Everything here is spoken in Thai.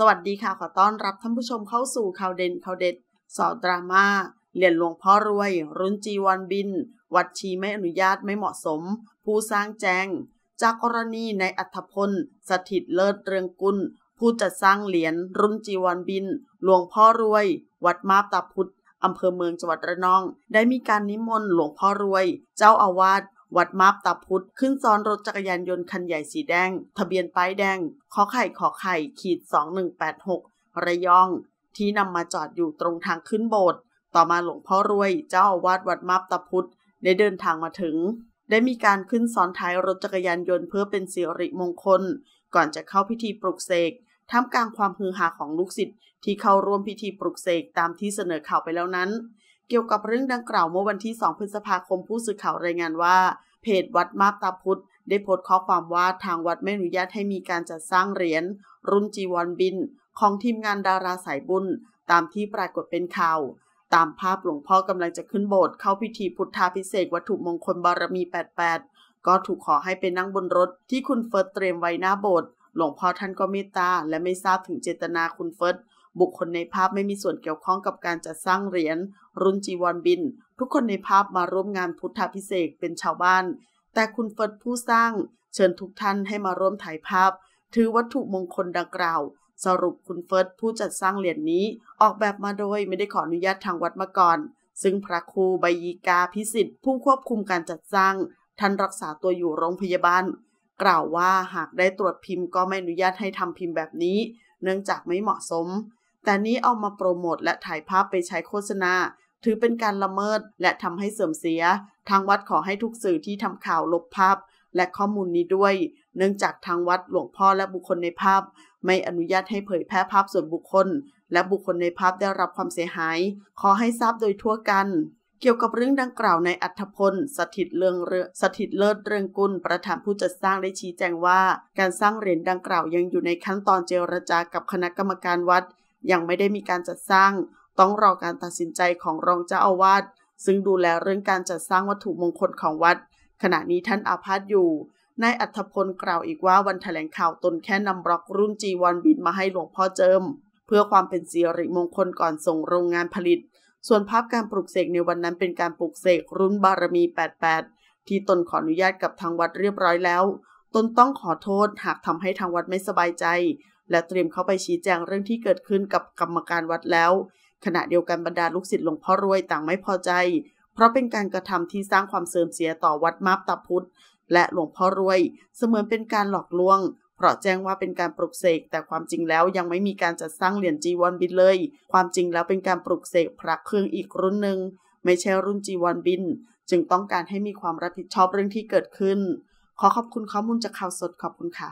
สวัสดีค่ะ ขอต้อน รับท่านผู้ชมเข้าสู่ข่าวเด่นข่าวเด็ดสอดดราม่า เหรียญหลวงพ่อรวย รุ่นจีวันบิน วัดชีไม่อนุญาตไม่เหมาะสม ผู้สร้างแจงจากกรณีในอัธพลสถิตเลิศเรืองกุลผู้จัดสร้างเหรียญรุ่นจีวันบิน หลวงพ่อรวย วัดมาบตาพุทธอำเภอเมืองจังหวัดระนอง ได้มีการนิมนต์หลวงพ่อรวย เจ้าอาวาสวัดมาบตาพุธขึ้นซ้อนรถจักรยานยนต์คันใหญ่สีแดง ทะเบียนป้ายแดงขอไข่ขอไข่ขีด2186ระยอง ที่นำมาจอดอยู่ตรงทางขึ้นโบสถ์ต่อมาหลวงพ่อรวยเจ้าอาวาสวัดมาบตาพุธได้เดินทางมาถึง ได้มีการขึ้นซ้อนท้ายรถจักรยานยนต์เพื่อเป็นสิริมงคล ก่อนจะเข้าพิธีปลุกเสกท่ามกลางความฮือฮาของลูกศิษย์ที่เข้าร่วมพิธีปลุกเสกตามที่เสนอข่าวไปแล้วนั้นเกี่ยวกับเรื่องดังกล่าวเมื่อวันที่ 2 พฤษภาคมผู้สื่อข่าวรายงานว่า เพจวัดมาบตาพุธได้โพสต์ข้อความว่าทางวัดไม่อนุญาตให้มีการจัดสร้างเหรียญ รุ่นจีวรบิน ของทีมงานดาราสายบุญ ตามที่ปรากฏเป็นข่าว ตามภาพหลวงพ่อกำลังจะขึ้นโบสถ์เข้าพิธีพุทธาพิเศษวัตถุมงคลบารมี 88 ก็ถูกขอให้ไปนั่งบนรถ ที่คุณเฟิร์สเตรียมไว้หน้าโบสถ์หลวงพ่อท่านก็เมตตา และไม่ทราบถึงเจตนาคุณเฟิร์สบุคคลในภาพไม่มีส่วนเกี่ยวข้องกับการจัดสร้างเหรียญรุ่นจีวอนบิน ทุกคนในภาพมาร่วมงานพุทธพิเศษเป็นชาวบ้าน แต่คุณเฟิร์ดผู้สร้างเชิญทุกท่านให้มาร่วมถ่ายภาพ ถือวัตถุมงคลดังกล่าว สรุปคุณเฟิร์สผู้จัดสร้างเหรียญนนี้ ออกแบบมาโดยไม่ได้ขออนุญาตทางวัดมาก่อน ซึ่งพระครูใบยีกาพิสิทธิ์ผู้ควบคุมการจัดสร้าง ท่านรักษาตัวอยู่โรงพยาบาล กล่าวว่าหากได้ตรวจพิมพ์ก็ไม่อนุญาตให้ทำพิมพ์แบบนี้ เนื่องจากไม่เหมาะสมแต่นี้เอามาโปรโมทและถ่ายภาพไปใช้โฆษณา ถือเป็นการละเมิดและทำให้เสื่อมเสีย ทางวัดขอให้ทุกสื่อที่ทำข่าวลบภาพและข้อมูลนี้ด้วย เนื่องจากทางวัดหลวงพ่อและบุคคลในภาพ ไม่อนุญาตให้เผยแพร่ภาพส่วนบุคคล และบุคคลในภาพได้รับความเสียหาย ขอให้ทราบโดยทั่วกัน เกี่ยวกับเรื่องดังกล่าวในอัธพลสถิตเรืองเรือสถิตเลิศเรืองกุลประธานผู้จัดสร้างได้ชี้แจงว่า การสร้างเหรียญดังกล่าวยังอยู่ในขั้นตอนเจรจากับคณะกรรมการวัดยังไม่ได้มีการจัดสร้าง ต้องรอการตัดสินใจของรองเจ้าอาวาส ซึ่งดูแลเรื่องการจัดสร้างวัตถุมงคลของวัด ขณะนี้ท่านอาพาธอยู่ นายอัธพลกล่าวอีกว่าวันถแถลงข่าวตนแค่นำบล็อกรุ่นจีวอนบินมาให้หลวงพ่อเจิม เพื่อความเป็นสิริมงคลก่อนส่งโรงงานผลิต ส่วนภาพการปลูกเสกในวันนั้นเป็นการปลูกเสกรุ่นบารมี88 ที่ตนขออนุญาตกับทางวัดเรียบร้อยแล้ว ตนต้องขอโทษหากทำให้ทางวัดไม่สบายใจและเตรียมเข้าไปชี้แจงเรื่องที่เกิดขึ้นกับกรรมการวัดแล้ว ขณะเดียวกันบรรดาลูกศิษย์หลวงพ่อรวยต่างไม่พอใจ เพราะเป็นการกระทำที่สร้างความเสื่อมเสียต่อวัดมาบตาพุทธ และหลวงพ่อรวย เสมือนเป็นการหลอกลวงเพราะแจ้งว่าเป็นการปลุกเสกแต่ความจริงแล้วยังไม่มีการจัดสร้างเหรียญจีวรบินเลย ความจริงแล้วเป็นการปลุกเสกพระเครื่องอีกรุ่นหนึ่งไม่ใช่รุ่นจีวรบินจึงต้องการให้มีความรับผิดชอบเรื่องที่เกิดขึ้น ขอขอบคุณข้อมูลจากข่าวสดขอบคุณค่ะ